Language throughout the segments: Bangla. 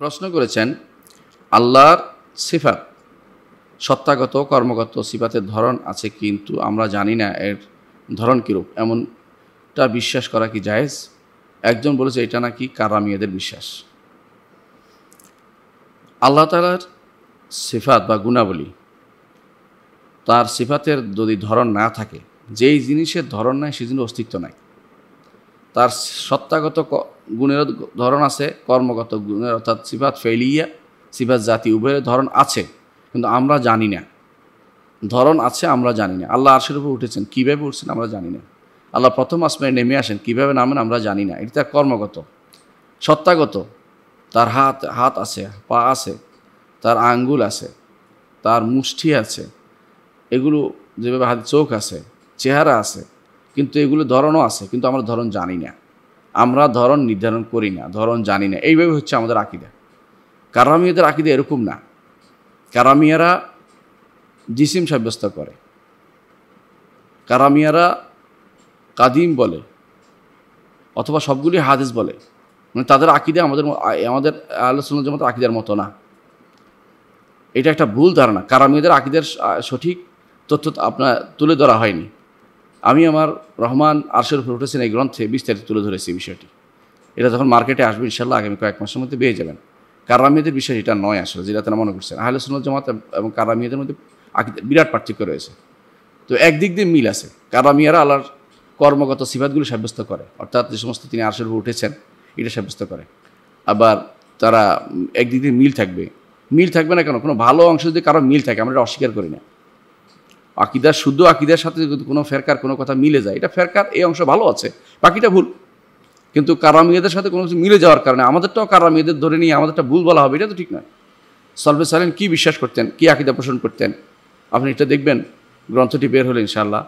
প্রশ্ন করেছেন আল্লাহর সিফাত সত্তাগত কর্মগত সিফাতের ধরন আছে কিন্তু আমরা জানি না এর ধরন কীরূপ এমনটা বিশ্বাস করা কি জায়েজ একজন বলেছে এটা নাকি কারামিয়াদের বিশ্বাস আল্লাহ তালার সিফাত বা গুণাবলী তার সিফাতের যদি ধরন না থাকে যেই জিনিসের ধরন নাই সেদিন অস্তিত্ব নাই তার সত্তাগত গুণের ধরন আছে কর্মগত গুণের অর্থাৎ সিফাত ফেলিয়া সিফাত জাতি উভয়ের ধরন আছে কিন্তু আমরা জানি না ধরন আছে আমরা জানি না আল্লাহ আর্শের উপর উঠেছেন কীভাবে উঠছেন আমরা জানি না আল্লাহ প্রথম আসমায় নেমে আসেন কীভাবে নামেন আমরা জানি না এটা তার কর্মগত সত্তাগত তার হাত হাত আছে পা আছে তার আঙ্গুল আছে তার মুষ্টি আছে এগুলো যেভাবে হাত চোখ আছে চেহারা আছে কিন্তু এগুলো ধরনও আছে কিন্তু আমরা ধরন জানি না আমরা ধরন নির্ধারণ করি না ধরন জানি না এইভাবে হচ্ছে আমাদের আকিদা কারামিয়াদের আকিদা এরকম না কারামিয়ারা জিসিম সাব্যস্ত করে কারামিয়ারা কাদিম বলে অথবা সবগুলি হাদিস বলে মানে তাদের আকিদা আমাদের আমাদের আলোচনা যেমন আকিদার মতো না এটা একটা ভুল ধারণা কারামিয়াদের আকিদের সঠিক তথ্য আপনার তুলে ধরা হয়নি আমি আমার রহমান আরশের উপর উঠেছেন এই গ্রন্থে বিস্তারিত তুলে ধরেছি বিষয়টি এটা যখন মার্কেটে আসবে ইনশাল্লাহ আগামী কয়েক মাসের মধ্যে পেয়ে যাবেন কারামিয়াদের বিষয় এটা নয় আসলে যেটা তারা মনে করছেন আহলে সুন্নত জামাত এবং কারামিয়াদের মধ্যে বিরাট পার্থক্য রয়েছে তো একদিক দিয়ে মিল আছে কারামিয়ারা আল্লাহর কর্মগত সিফাতগুলি সাব্যস্ত করে অর্থাৎ যে সমস্ত তিনি আরশের উপর উঠেছেন এটা সাব্যস্ত করে আবার তারা একদিক দিয়ে মিল থাকবে মিল থাকবে না কেন কোনো ভালো অংশ যদি কারো মিল থাকে আমরা এটা অস্বীকার করি না আকিদার শুদ্ধ আকিদার সাথে যদি কোনো ফেরকার কোনো কথা মিলে যায় এটা ফেরকার এই অংশ ভালো আছে বাকিটা ভুল কিন্তু কারামিয়াদের সাথে কোনো কিছু মিলে যাওয়ার কারণে আমাদেরটাও কারামিয়াদের ধরে নিয়ে আমাদেরটা ভুল বলা হবে এটা তো ঠিক নয় সলফে সালেন কী বিশ্বাস করতেন কী আকিদা পোষণ করতেন আপনি এটা দেখবেন গ্রন্থটি বের হলে ইনশাআল্লাহ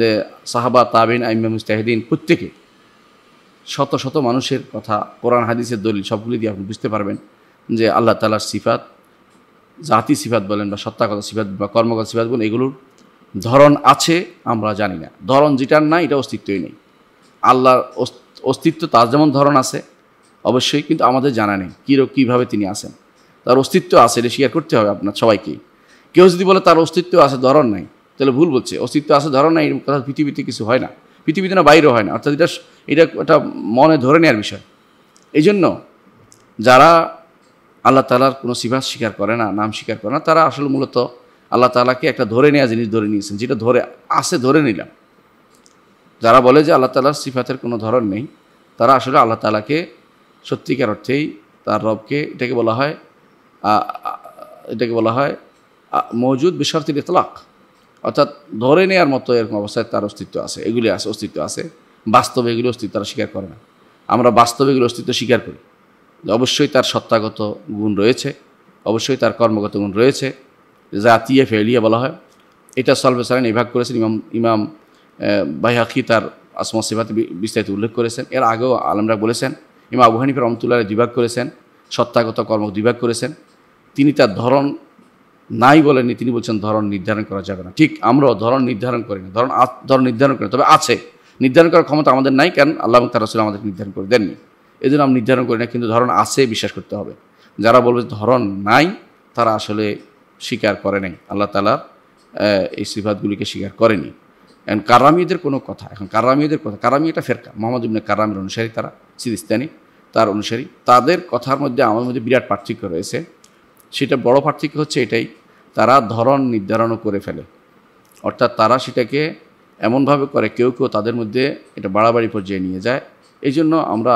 যে সাহাবা তাবিন আইমা মুস্তাহিদিন প্রত্যেকে শত শত মানুষের কথা কোরআন হাদিসের দলিল সবগুলি দিয়ে আপনি বুঝতে পারবেন যে আল্লাহ তালার সিফাত জাতি সিফাত বলেন বা সত্তাগত সিফাত বা কর্মগত সিফাত বলেন এগুলোর ধরন আছে আমরা জানি না ধরন যেটার না এটা অস্তিত্বই নেই আল্লাহর অস্তিত্ব তার যেমন ধরন আছে অবশ্যই কিন্তু আমাদের জানা নেই কীর কীভাবে তিনি আছেন তার অস্তিত্ব আছে এটা স্বীকার করতে হবে আপনার সবাইকে কেউ যদি বলে তার অস্তিত্ব আছে ধরন নাই তাহলে ভুল বলছে অস্তিত্ব আছে ধরন নাই কথা পৃথিবীতে কিছু হয় না পৃথিবীতে না বাইরেও হয় না অর্থাৎ এটা এটা একটা মনে ধরে নেওয়ার বিষয় এই জন্য যারা আল্লাহ তালার কোনো সিভাস স্বীকার করে না নাম স্বীকার করে না তারা আসলে মূলত আল্লাহ তালাকে একটা ধরে নেওয়া জিনিস ধরে নিয়েছেন যেটা ধরে আসে ধরে নিলাম যারা বলে যে আল্লাহ তালার সিফাতের কোনো ধরন নেই তারা আসলে আল্লাহ তালাকে সত্যিকার অর্থেই তার রবকে এটাকে বলা হয় এটাকে বলা হয় মজুদ বিশ্বার্থীর ইতলাক অর্থাৎ ধরে নেওয়ার মতো এরকম অবস্থায় তার অস্তিত্ব আছে এগুলি আছে অস্তিত্ব আছে বাস্তবে এগুলি অস্তিত্ব তারা স্বীকার করে না আমরা বাস্তবে এগুলি অস্তিত্ব স্বীকার করি অবশ্যই তার সত্তাগত গুণ রয়েছে অবশ্যই তার কর্মগত গুণ রয়েছে জাতিয়া ফেলিয়া বলা হয় এটা সলভে সালেন এভাগ করেছেন ইমাম ইমাম বাইহাকি তার আসমা সেবাতে বিস্তারিত উল্লেখ করেছেন এর আগেও আলমরা বলেছেন ইমাম আবু হানিফের রহমতুল্লাহ বিভাগ করেছেন সত্তাগত কর্ম বিভাগ করেছেন তিনি তার ধরন নাই বলেননি তিনি বলছেন ধরন নির্ধারণ করা যাবে না ঠিক আমরাও ধরন নির্ধারণ করি না ধরন ধরন নির্ধারণ করি তবে আছে নির্ধারণ করার ক্ষমতা আমাদের নাই কেন আল্লাহ তার আসলে আমাদের নির্ধারণ করে দেননি এই জন্য আমি নির্ধারণ করি না কিন্তু ধরন আছে বিশ্বাস করতে হবে যারা বলবে ধরন নাই তারা আসলে স্বীকার করে নাই আল্লাহ তালার এই সিফাতগুলিকে স্বীকার করেনি এখন কারামিদের কোনো কথা এখন কারামিদের কথা কারামি এটা ফেরকা মোহাম্মদ ইবনে কারামের অনুসারী তারা সিরিস্তানি তার অনুসারী তাদের কথার মধ্যে আমার মধ্যে বিরাট পার্থক্য রয়েছে সেটা বড় পার্থক্য হচ্ছে এটাই তারা ধরন নির্ধারণও করে ফেলে অর্থাৎ তারা সেটাকে এমনভাবে করে কেউ কেউ তাদের মধ্যে এটা বাড়াবাড়ি পর্যায়ে নিয়ে যায় এই জন্য আমরা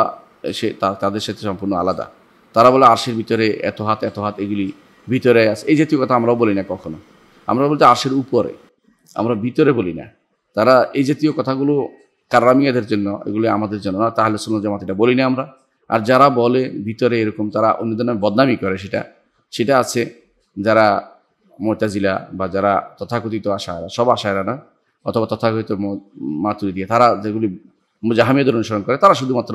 সে তাদের সাথে সম্পূর্ণ আলাদা তারা বলে আরশের ভিতরে এত হাত এত হাত এগুলি ভিতরে আছে এই জাতীয় কথা আমরাও বলি না কখনো আমরা বলতে আশের উপরে আমরা ভিতরে বলি না তারা এই জাতীয় কথাগুলো কারামিয়াদের জন্য এগুলো আমাদের জন্য না তাহলে শুনো জামাত এটা বলি না আমরা আর যারা বলে ভিতরে এরকম তারা ধরনের বদনামি করে সেটা সেটা আছে যারা মোতাজিলা বা যারা তথাকথিত আশায়রা সব আশায়রা না অথবা তথাকথিত মাতুরি দিয়ে তারা যেগুলি মুজাহামিয়াদের অনুসরণ করে তারা শুধুমাত্র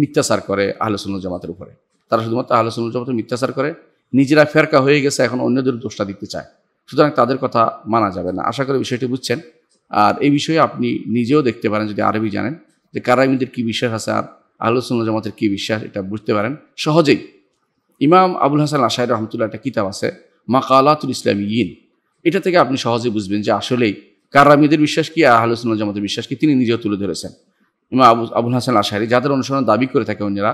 মিথ্যাচার করে আহলসুল জামাতের উপরে তারা শুধুমাত্র আহলসুল জামাতের মিথ্যাচার করে নিজেরা ফেরকা হয়ে গেছে এখন অন্যদের দোষটা দিতে চায় সুতরাং তাদের কথা মানা যাবে না আশা করি বিষয়টি বুঝছেন আর এই বিষয়ে আপনি নিজেও দেখতে পারেন যদি আরবি জানেন যে কারামিদের কী বিশ্বাস আছে আর আলোচনা জামাতের কী বিশ্বাস এটা বুঝতে পারেন সহজেই ইমাম আবুল হাসান আশাই রহমতুল্লাহ একটা কিতাব আছে মাকালাতুল ইসলামী ইন এটা থেকে আপনি সহজে বুঝবেন যে আসলেই কারামিদের বিশ্বাস কি আর আলোচনা জামাতের বিশ্বাস কি তিনি নিজেও তুলে ধরেছেন ইমাম আবু আবুল হাসান আশাহী যাদের অনুসরণ দাবি করে থাকে অন্যরা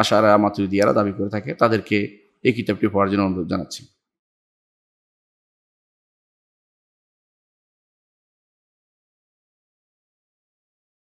আশারা দিয়ারা দাবি করে থাকে তাদেরকে এই কিতাবটি পড়ার জন্য অনুরোধ জানাচ্ছি